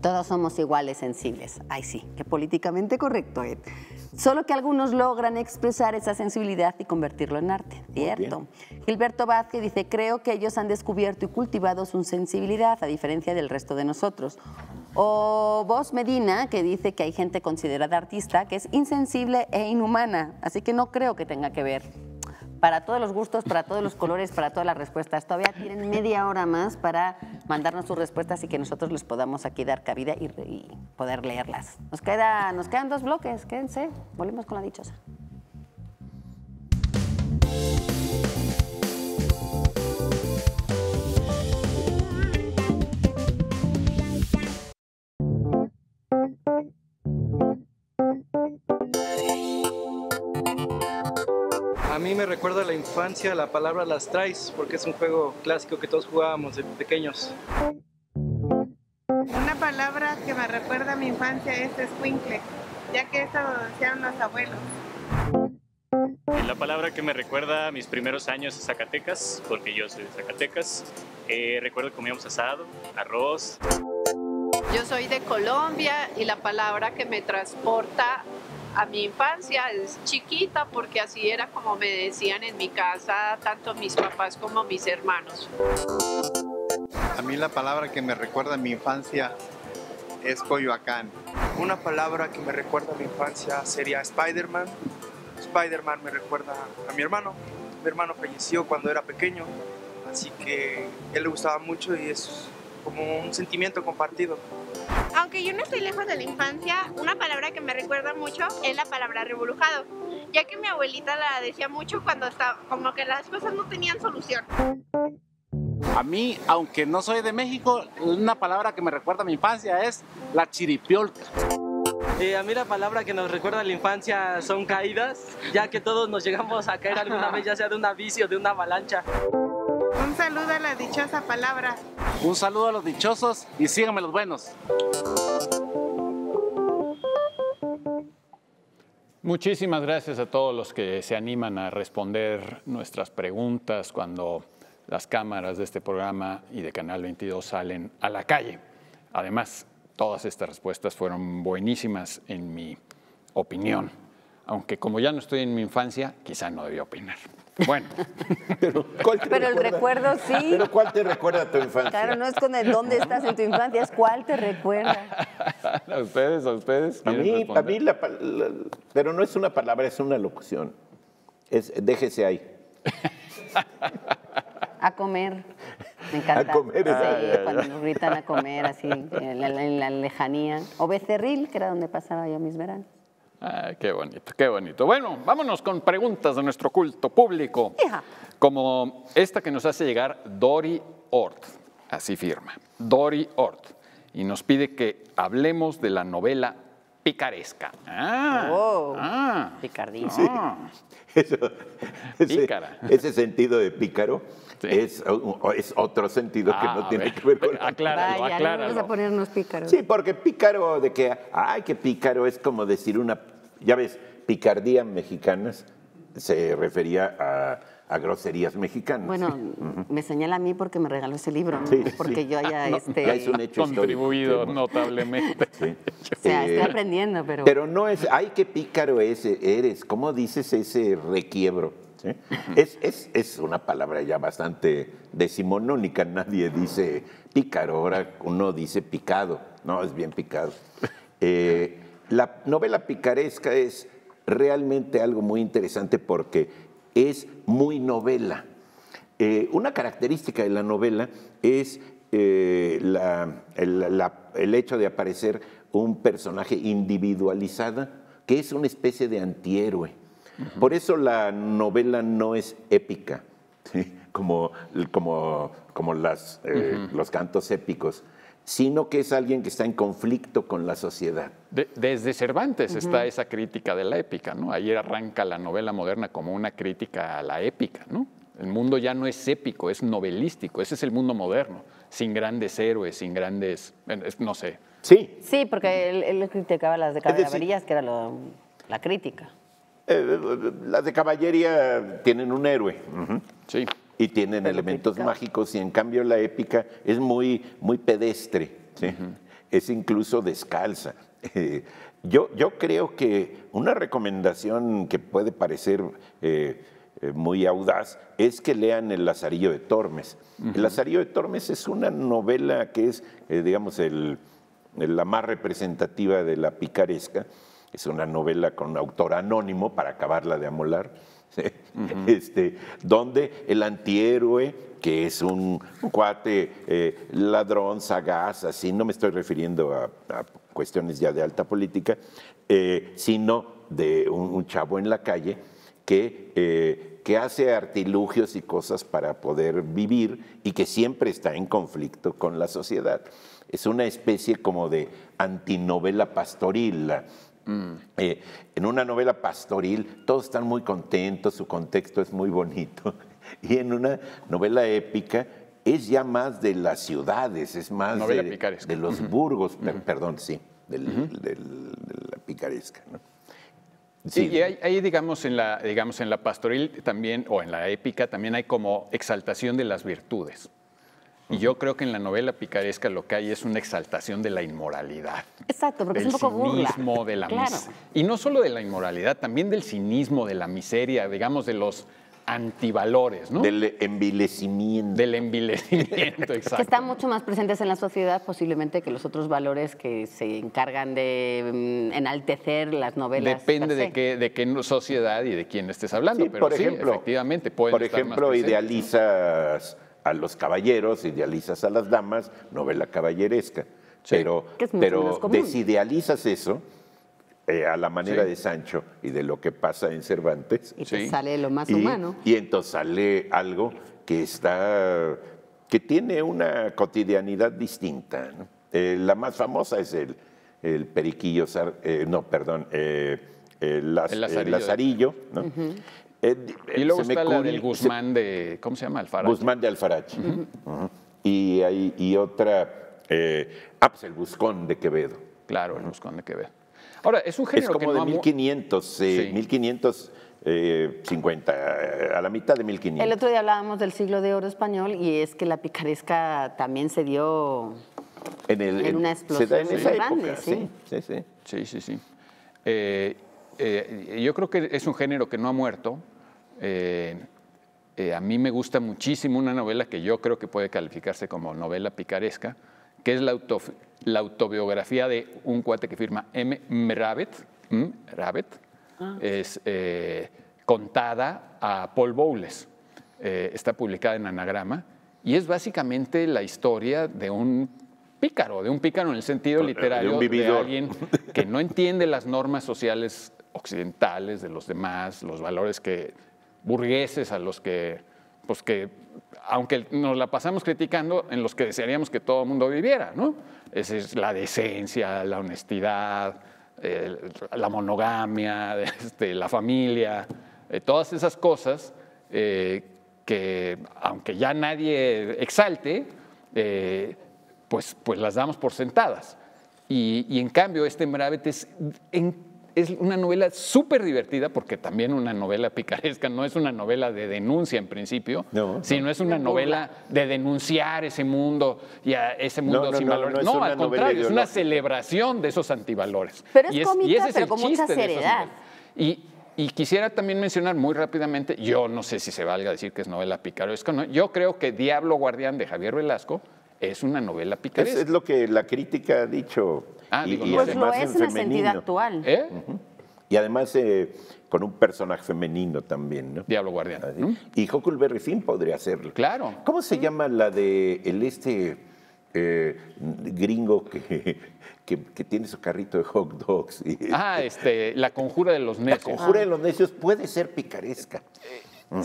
todos somos iguales sensibles. Ay, sí, que políticamente correcto, ¿eh? Solo que algunos logran expresar esa sensibilidad y convertirlo en arte, ¿cierto? Gilberto Vázquez dice, creo que ellos han descubierto y cultivado su sensibilidad a diferencia del resto de nosotros. O Vos Medina, que dice que hay gente considerada artista que es insensible e inhumana, así que no creo que tenga que ver para todos los gustos, para todos los colores, para todas las respuestas. Todavía tienen media hora más para mandarnos sus respuestas y que nosotros les podamos aquí dar cabida y, poder leerlas. Nos, queda, nos quedan dos bloques, quédense, volvemos con la dichosa. mí me recuerda a la infancia la palabra las traes, porque es un juego clásico que todos jugábamos de pequeños. Una palabra que me recuerda a mi infancia es escuincle, ya que eso lo decían los abuelos. La palabra que me recuerda a mis primeros años es Zacatecas, porque yo soy de Zacatecas. Eh, recuerdo que comíamos asado, arroz. Yo soy de Colombia y la palabra que me transporta a mi infancia es chiquita porque así era como me decían en mi casa tanto mis papás como mis hermanos. A mí la palabra que me recuerda a mi infancia es Coyoacán. Una palabra que me recuerda a mi infancia sería Spider-Man. Spider-Man me recuerda a mi hermano. Mi hermano falleció cuando era pequeño, así que él le gustaba mucho y es como un sentimiento compartido. Aunque yo no estoy lejos de la infancia, una palabra que me recuerda mucho es la palabra revolujado, ya que mi abuelita la decía mucho cuando estaba, como que las cosas no tenían solución. A mí, aunque no soy de México, una palabra que me recuerda a mi infancia es la chiripiolca. a mí la palabra que nos recuerda a la infancia son caídas, ya que todos nos llegamos a caer alguna vez, ya sea de una bici o de una avalancha. Un saludo a la dichosa palabra. Un saludo a los dichosos y síganme los buenos. Muchísimas gracias a todos los que se animan a responder nuestras preguntas cuando las cámaras de este programa y de Canal 22 salen a la calle. Además, todas estas respuestas fueron buenísimas en mi opinión, aunque como ya no estoy en mi infancia, quizá no debía opinar. Bueno. Pero, ¿cuál te Pero el recuerdo sí. Pero ¿cuál te recuerda a tu infancia? Claro, no es con el dónde estás en tu infancia, es cuál te recuerda. A ustedes, a ustedes. A mí, a mí la, pero no es una palabra, es una locución. Es déjese ahí. A comer. Me encanta. A comer. Sí, cuando nos gritan a comer, así, en la lejanía. O Becerril, que era donde pasaba yo mis veranos. Ay, ah, qué bonito, qué bonito. Bueno, vámonos con preguntas de nuestro culto público, como esta que nos hace llegar Dori Ort, así firma, Dori Ort, y nos pide que hablemos de la novela picaresca. Ah, Oh. ah Sí. ese, ese, sentido de pícaro es, otro sentido que ah, no tiene que ver con acláralo, Vaya, acláralo. Vamos a ponernos pícaros. Sí, porque pícaro de que, ay, qué pícaro es como decir una ya ves, picardía mexicanas se refería a, groserías mexicanas. Bueno, me señala a mí porque me regaló ese libro, porque yo haya ah, este... ya contribuido notablemente. o sea, estoy eh, aprendiendo, pero... Pero no es, ay, qué pícaro ese eres, ¿cómo dices ese requiebro? Es, es, es, una palabra ya bastante decimonónica, nadie dice pícaro, ahora uno dice picado, no, es bien picado. Eh, la novela picaresca es realmente algo muy interesante porque es muy novela. Eh, una característica de la novela es eh, el, hecho de aparecer un personaje individualizado, que es una especie de antihéroe. Por eso la novela no es épica, como, eh, los cantos épicos sino que es alguien que está en conflicto con la sociedad. desde Cervantes está esa crítica de la épica, ¿no? Ayer arranca la novela moderna como una crítica a la épica, ¿no? El mundo ya no es épico, es novelístico, ese es el mundo moderno, sin grandes héroes, sin grandes, no sé. Sí. Sí, porque él, criticaba las de caballerías, que era la crítica. Eh, eh, las de caballería tienen un héroe. Sí y tienen elementos mágicos y en cambio la épica es muy, muy pedestre, es incluso descalza. Eh, yo, creo que una recomendación que puede parecer eh, eh, muy audaz es que lean El Lazarillo de Tormes. El Lazarillo de Tormes es una novela que es, digamos, la más representativa de la picaresca. Es una novela con autor anónimo para acabarla de amolar este, donde el antihéroe, que es un, cuate eh, ladrón, sagaz, así, no me estoy refiriendo a, cuestiones ya de alta política, eh, sino de un, chavo en la calle que... Eh, que hace artilugios y cosas para poder vivir y que siempre está en conflicto con la sociedad. Es una especie como de antinovela pastoril, Mm. Eh, en una novela pastoril todos están muy contentos, su contexto es muy bonito. Y en una novela épica es ya más de las ciudades, es más de, los burgos, perdón, sí, de la picaresca. Sí, y ahí digamos, en la, digamos, en la pastoril también, o en la épica, también hay como exaltación de las virtudes. Y yo creo que en la novela picaresca lo que hay es una exaltación de la inmoralidad. Exacto, porque es un poco cinismo, de la Y no solo de la inmoralidad, también del cinismo, de la miseria, digamos, de los antivalores, ¿no? Del envilecimiento. Del envilecimiento, exacto. Que están mucho más presentes en la sociedad posiblemente que los otros valores que se encargan de mm, enaltecer las novelas. Depende de qué, de qué sociedad y de quién estés hablando, pero por ejemplo, sí, efectivamente Por ejemplo, idealizas a los caballeros, idealizas a las damas, novela caballeresca. Pero, pero desidealizas eso eh, a la manera de Sancho y de lo que pasa en Cervantes. Y sale lo más humano. Y entonces sale algo que está que tiene una cotidianidad distinta. Eh, la más famosa es el, el periquillo, eh, no, perdón, el, lazarillo. ¿no? El eh, y luego está Guzmán de, ¿cómo se llama? Alfarache. Guzmán de Alfarache. Y, hay, otra, eh, ah, pues el Buscón de Quevedo. Claro, el Buscón de Quevedo. Ahora, es un género es como de 1500, eh, sí. 1500 eh, eh, a la mitad de 1500. El otro día hablábamos del siglo de oro español y es que la picaresca también se dio en, una explosión en ¿sí? Sí, sí, sí. yo creo que es un género que no ha muerto, eh, eh, a mí me gusta muchísimo una novela que yo creo que puede calificarse como novela picaresca, que es la, autobiografía de un cuate que firma M. Rabbit, M. Rabbit ah. es eh, contada a Paul Bowles, está publicada en anagrama, y es básicamente la historia de un pícaro, de un pícaro en el sentido literario de alguien que no entiende las normas sociales occidentales, de los demás, los valores que burgueses a los que, pues que, aunque nos la pasamos criticando, en los que desearíamos que todo el mundo viviera, ¿no? Esa es la decencia, la honestidad, la monogamia, este, la familia, eh, todas esas cosas eh, que, aunque ya nadie exalte, eh, pues, pues las damos por sentadas. Y, en cambio, este Mravet es en es una novela súper divertida, porque también una novela picaresca no es una novela de denuncia en principio, sino es una novela de denunciar ese mundo y a ese mundo sin valores. No, al contrario, es una celebración de esos antivalores. Pero es, y es pero con mucha seriedad. Y, y, quisiera también mencionar muy rápidamente, yo no sé si se valga decir que es novela picaresca, no, yo creo que Diablo Guardián de Javier Velasco es una novela picaresca. Es, lo que la crítica ha dicho. Ah, y, pues lo es en, la sentida actual. ¿Eh? Y además eh, con un personaje femenino también, ¿no? Diablo Guardián. Y Huckleberry Finn podría hacerlo. Claro. ¿Cómo se llama la de el este eh, gringo que, tiene su carrito de hot dogs? ah, este, la conjura de los necios. La conjura de los necios puede ser picaresca.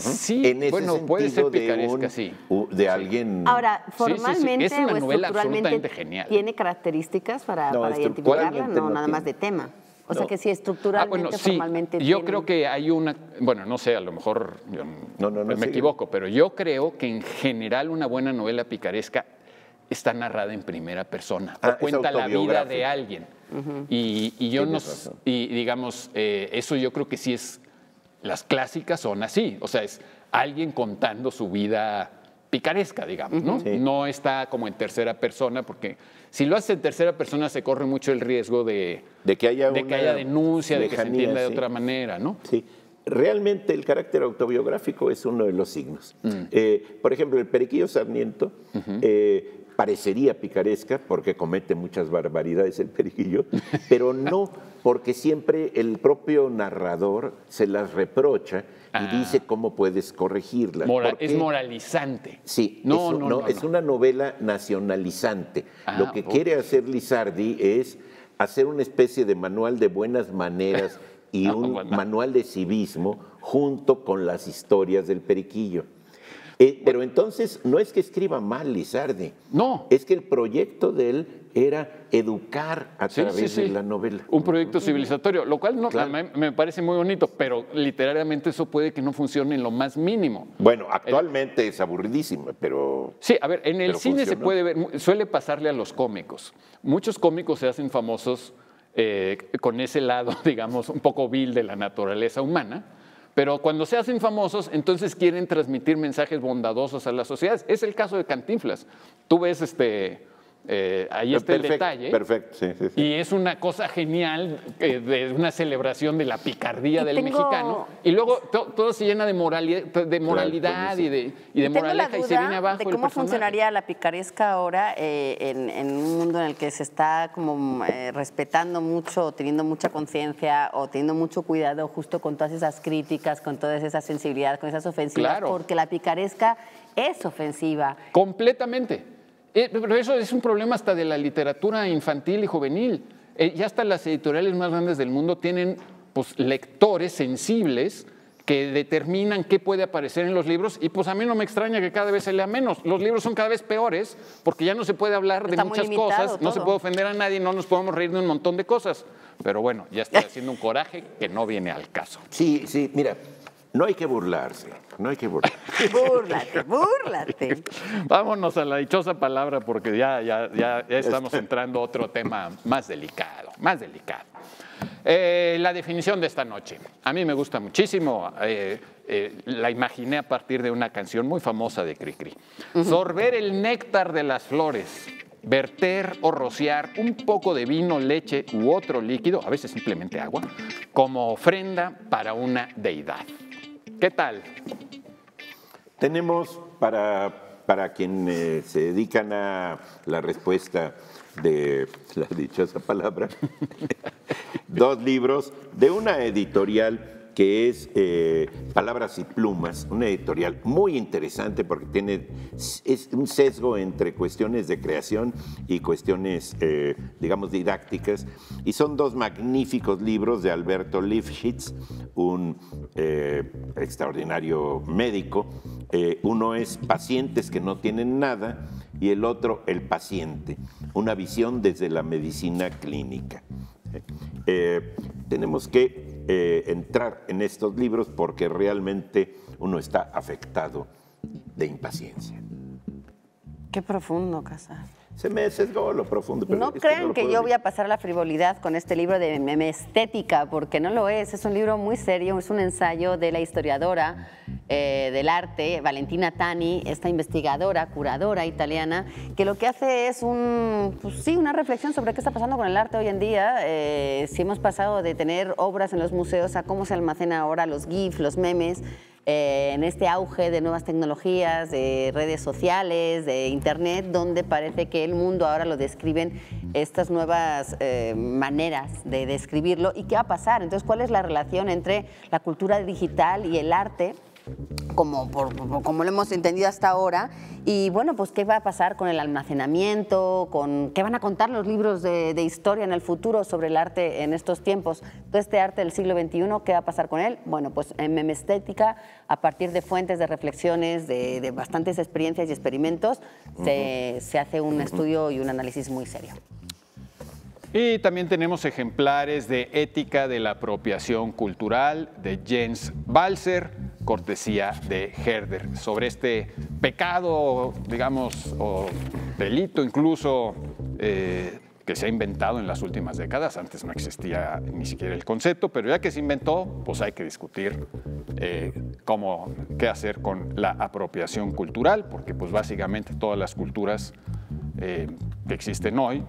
Sí, bueno, puede ser picaresca, sí. De alguien. Ahora, formalmente o estructuralmente genial. tiene características para, identificarla, no, nada más de tema. O sea que si ah, estructuralmente, formalmente. Yo creo que hay una, bueno, no sé, a lo mejor me equivoco, pero yo creo que en general una buena novela picaresca está narrada en primera persona ah, cuenta la vida de alguien. y, yo no, y digamos, eh, eso yo creo que sí es las clásicas son así, o sea, es alguien contando su vida picaresca, digamos, ¿no? No está como en tercera persona, porque si lo hace en tercera persona se corre mucho el riesgo de, que, haya denuncia, de que se entienda de otra manera, ¿no? Sí. Realmente el carácter autobiográfico es uno de los signos. Mm. Eh, por ejemplo, el periquillo Sarmiento eh, parecería picaresca porque comete muchas barbaridades el periquillo, pero no porque siempre el propio narrador se las reprocha y ah. dice cómo puedes corregirlas. es moralizante. Sí, no, es, no, es una novela nacionalizante. Lo ah, que quiere hacer Lizardi es hacer una especie de manual de buenas maneras y un manual de civismo junto con las historias del periquillo. Eh, pero entonces no es que escriba mal Lizardi. No. Es que el proyecto de él era educar a través de la novela. Un proyecto civilizatorio, lo cual me, parece muy bonito, pero literariamente eso puede que no funcione en lo más mínimo. Bueno, actualmente es aburridísimo, pero... Sí, a ver, en el cine se puede ver, suele pasarle a los cómicos. Muchos cómicos se hacen famosos eh, con ese lado, digamos, un poco vil de la naturaleza humana pero cuando se hacen famosos, entonces quieren transmitir mensajes bondadosos a las sociedades. Es el caso de Cantinflas. Tú ves este eh, ahí está el detalle. Perfecto, Y es una cosa genial eh, de una celebración de la picardía del mexicano. Y luego todo se llena de, moralidad y de, y moraleja se viene abajo. De ¿Cómo funcionaría la picaresca ahora eh, en, un mundo en el que se está como respetando mucho, teniendo mucha conciencia o teniendo mucho cuidado justo con todas esas críticas, con todas esas sensibilidades, con esas ofensivas? Porque la picaresca es ofensiva. Completamente. Eh, pero eso es un problema hasta de la literatura infantil y juvenil. Eh, ya hasta las editoriales más grandes del mundo tienen pues, lectores sensibles que determinan qué puede aparecer en los libros y pues a mí no me extraña que cada vez se lea menos. Los libros son cada vez peores porque ya no se puede hablar de muchas cosas, no se puede ofender a nadie, no nos podemos reír de un montón de cosas. Pero bueno, ya está haciendo un coraje que no viene al caso. Sí, sí, mira, no hay que burlarse, no hay que burlarse. Búrlate, búrlate. Vámonos a la dichosa palabra porque ya, este estamos entrando a otro tema más delicado, más delicado. Eh, la definición de esta noche. A mí me gusta muchísimo. Eh, eh, la imaginé a partir de una canción muy famosa de Cricri. Sorber el néctar de las flores, verter o rociar un poco de vino, leche u otro líquido, a veces simplemente agua, como ofrenda para una deidad. ¿Qué tal? Tenemos para, para quienes eh, se dedican a la respuesta de la dichosa palabra, dos libros de una editorial que es eh, Palabras y Plumas, una editorial muy interesante porque tiene un sesgo entre cuestiones de creación y cuestiones, eh, digamos, didácticas. Y son dos magníficos libros de Alberto Lifshitz, un eh, extraordinario médico. uno es Pacientes que no tienen nada y el otro El paciente, una visión desde la medicina clínica. tenemos que eh, entrar en estos libros porque realmente uno está afectado de impaciencia. Qué profundo, Casar se me sesgó lo profundo. no crean que, yo voy a pasar a la frivolidad con este libro de estética, porque no lo es. Es un libro muy serio, es un ensayo de la historiadora eh, del arte, Valentina Tani, esta investigadora, curadora italiana, que lo que hace es un, pues una reflexión sobre qué está pasando con el arte hoy en día. Eh, si hemos pasado de tener obras en los museos a cómo se almacenan ahora los GIFs, los memes. Eh, en este auge de nuevas tecnologías, de redes sociales, de Internet, donde parece que el mundo ahora lo describen estas nuevas eh, maneras de describirlo y qué va a pasar. Entonces, ¿cuál es la relación entre la cultura digital y el arte? como, por, como lo hemos entendido hasta ahora. Y bueno, pues qué va a pasar con el almacenamiento, con qué van a contar los libros de, historia en el futuro sobre el arte en estos tiempos, todo este arte del siglo XXI, qué va a pasar con él. Bueno, pues en memestética, a partir de fuentes, de reflexiones, de, bastantes experiencias y experimentos, se, se, hace un estudio y un análisis muy serio. Y también tenemos ejemplares de Ética de la Apropiación Cultural de Jens Balser, cortesía de Herder, sobre este pecado, digamos, o delito incluso eh, que se ha inventado en las últimas décadas. Antes no existía ni siquiera el concepto, pero ya que se inventó, pues hay que discutir eh, cómo, qué hacer con la apropiación cultural, porque pues básicamente todas las culturas eh, que existen hoy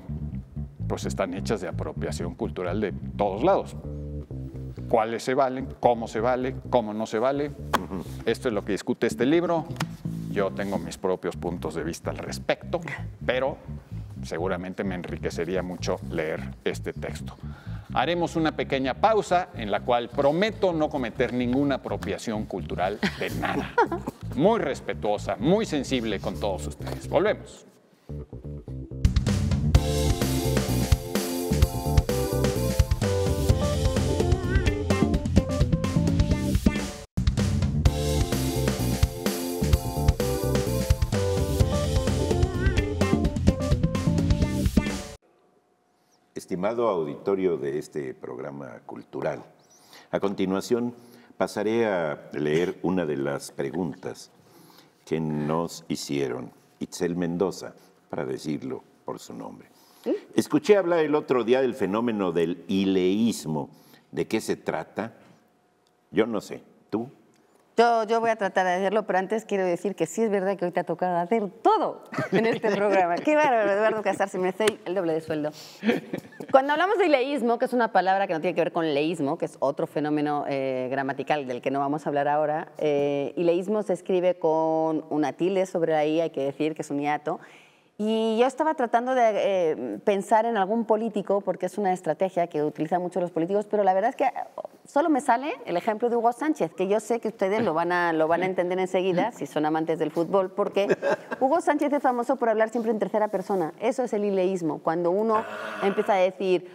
pues están hechas de apropiación cultural de todos lados. ¿Cuáles se valen? ¿Cómo se vale? ¿Cómo no se vale? Esto es lo que discute este libro. Yo tengo mis propios puntos de vista al respecto, pero seguramente me enriquecería mucho leer este texto. Haremos una pequeña pausa en la cual prometo no cometer ninguna apropiación cultural de nada. Muy respetuosa, muy sensible con todos ustedes. Volvemos. Estimado auditorio de este programa cultural, a continuación pasaré a leer una de las preguntas que nos hicieron Itzel Mendoza, para decirlo por su nombre. Escuché hablar el otro día del fenómeno del ileísmo. ¿De qué se trata? Yo no sé. ¿Tú? Yo, yo voy a tratar de hacerlo, pero antes quiero decir que sí es verdad que hoy te ha tocado hacer todo en este programa. Qué bárbaro, Eduardo Casar, si me el doble de sueldo. Cuando hablamos de leísmo, que es una palabra que no tiene que ver con leísmo, que es otro fenómeno eh, gramatical del que no vamos a hablar ahora, eh, y leísmo se escribe con una tilde sobre la i, hay que decir que es un hiato, y yo estaba tratando de eh, pensar en algún político, porque es una estrategia que utilizan muchos los políticos, pero la verdad es que eh, solo me sale el ejemplo de Hugo Sánchez, que yo sé que ustedes lo van a, lo van a entender enseguida, si son amantes del fútbol, porque Hugo Sánchez es famoso por hablar siempre en tercera persona. Eso es el ileísmo, cuando uno empieza a decir,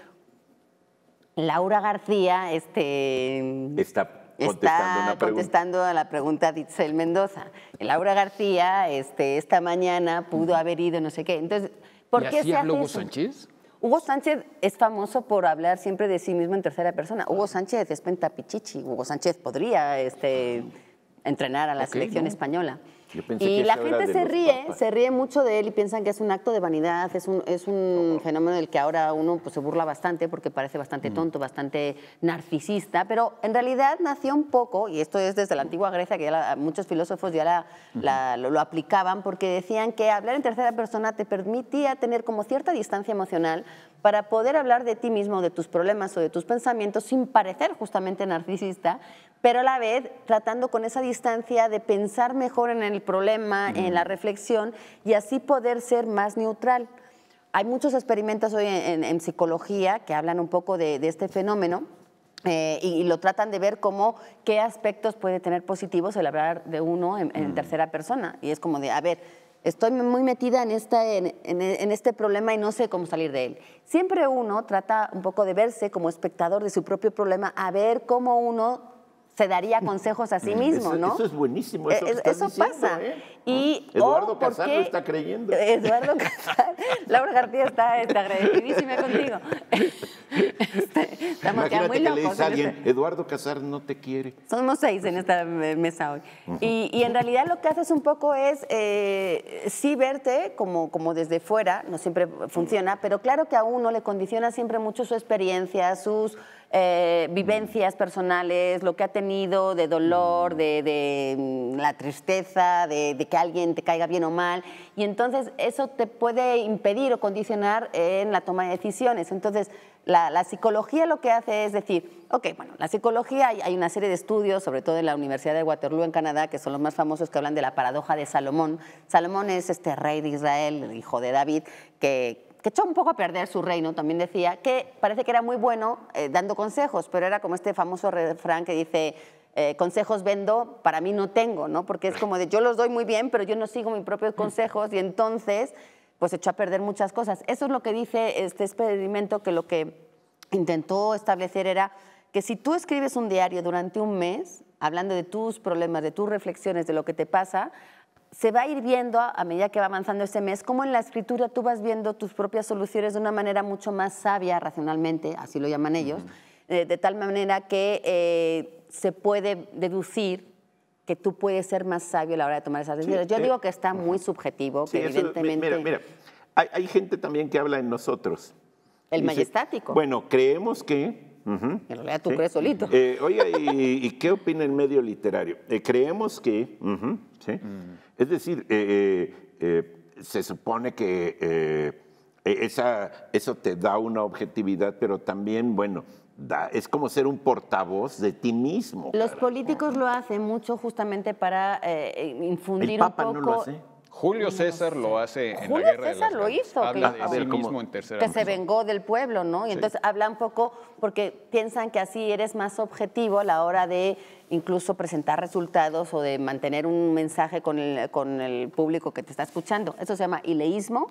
Laura García, este... Está está contestando a la pregunta de Itzel Mendoza. Laura García, este, esta mañana pudo haber ido, no sé qué. Entonces, ¿por qué Hugo Sánchez? Hugo Sánchez es famoso por hablar siempre de sí mismo en tercera persona. Hugo ah. Sánchez es pentapichichi. Hugo Sánchez podría este, ah. entrenar a la selección española y la gente se ríe, se ríe mucho de él y piensan que es un acto de vanidad, es un, es un fenómeno del que ahora uno pues, se burla bastante porque parece bastante mm. tonto, bastante narcisista, pero en realidad nació un poco, y esto es desde la antigua Grecia, que ya muchos filósofos ya lo, lo, aplicaban, porque decían que hablar en tercera persona te permitía tener como cierta distancia emocional para poder hablar de ti mismo, de tus problemas o de tus pensamientos sin parecer justamente narcisista, pero a la vez tratando con esa distancia de pensar mejor en el problema, en la reflexión y así poder ser más neutral. Hay muchos experimentos hoy en, psicología que hablan un poco de, este fenómeno. Eh, y, lo tratan de ver como qué aspectos puede tener positivos el hablar de uno en, tercera persona. Y es como de, a ver, estoy muy metida en, esta, en, en, este problema y no sé cómo salir de él. Siempre uno trata un poco de verse como espectador de su propio problema, a ver cómo uno se daría consejos a sí mismo, ¿no? Eso es buenísimo. Eso, eh, eh, eso pasa. ¿eh? Ah, oh, Eduardo Casar lo está creyendo. Eduardo Casar, Laura García está, está agradecidísima contigo. Este, estamos Imagínate muy que le dice a alguien, este Eduardo Casar no te quiere. Somos seis en esta mesa hoy. y, en realidad lo que haces un poco es sí verte como, como desde fuera, no siempre funciona, pero claro que a uno le condiciona siempre mucho su experiencia, sus eh, vivencias personales, lo que ha tenido de dolor, de, mm, la tristeza, de, que alguien te caiga bien o mal. Y entonces eso te puede impedir o condicionar en la toma de decisiones. Entonces, la, psicología lo que hace es decir, ok, bueno, la psicología, hay, hay, una serie de estudios, sobre todo en la Universidad de Waterloo en Canadá, que son los más famosos que hablan de la paradoja de Salomón. Salomón es este rey de Israel, hijo de David, que que echó un poco a perder su reino, también decía, que parece que era muy bueno eh, dando consejos, pero era como este famoso refrán que dice, eh, consejos vendo, para mí no tengo, ¿no? Porque es como de, yo los doy muy bien, pero yo no sigo mis propios consejos y entonces, pues echó a perder muchas cosas. Eso es lo que dice este experimento, que lo que intentó establecer era que si tú escribes un diario durante un mes, hablando de tus problemas, de tus reflexiones, de lo que te pasa, se va a ir viendo a, medida que va avanzando ese mes como en la escritura tú vas viendo tus propias soluciones de una manera mucho más sabia, racionalmente, así lo llaman ellos, eh, de tal manera que eh, se puede deducir que tú puedes ser más sabio a la hora de tomar esas decisiones. Yo digo eh, que está muy subjetivo, evidentemente... mira, mira, hay, gente también que habla en nosotros. El majestático. Bueno, creemos que Uh En tú crees solito. Eh, ¿y, qué opina el medio literario? Eh, creemos que, mm. es decir, eh, se supone que e, esa, eso te da una objetividad, pero también, bueno, es como ser un portavoz de ti mismo. Los políticos lo hacen mucho justamente para infundir un poco. Julio César lo hace en la guerra de las lo hizo. Habla mismo en Que se vengó del pueblo, ¿no? Y entonces hablan poco, porque piensan que así eres más objetivo a la hora de incluso presentar resultados o de mantener un mensaje con el, público que te está escuchando. Eso se llama ileísmo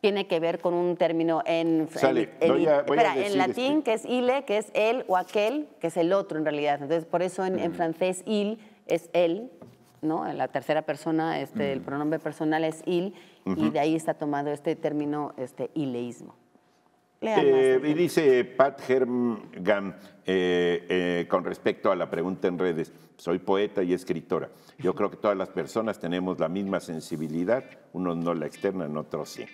tiene que ver con un término en, en, latín que es ile, que es él o aquel, que es el otro en realidad. Entonces, por eso en, en mm. francés il es él ¿no? la tercera persona, este, el mm. pronombre personal es il, y de ahí está tomado este término, este, ileísmo. Eh, y dice Pat Hermgan eh, eh, con respecto a la pregunta en redes, soy poeta y escritora. Yo creo que todas las personas tenemos la misma sensibilidad, unos no la externan, otros sí.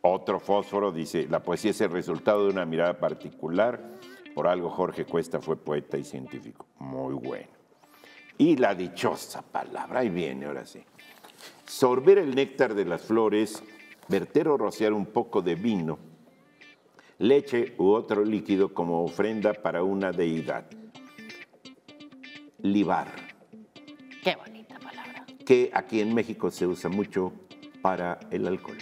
otro fósforo dice, la poesía es el resultado de una mirada particular por algo Jorge Cuesta fue poeta y científico. Muy bueno. Y la dichosa palabra, ahí viene, ahora sí. Sorber el néctar de las flores, verter o rociar un poco de vino, leche u otro líquido como ofrenda para una deidad. Libar. Qué bonita palabra. Que aquí en México se usa mucho para el alcohol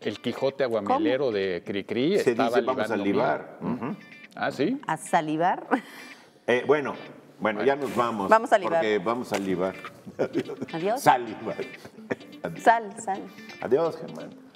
el Quijote aguamelero de Cricri Se estaba dice, vamos a salivar. ¿Ah, sí? ¿A salivar? Eh, bueno, bueno, ya nos vamos. Vamos a libar. Porque vamos a salivar. Adiós. Sal, Sal, sal. Adiós, Germán.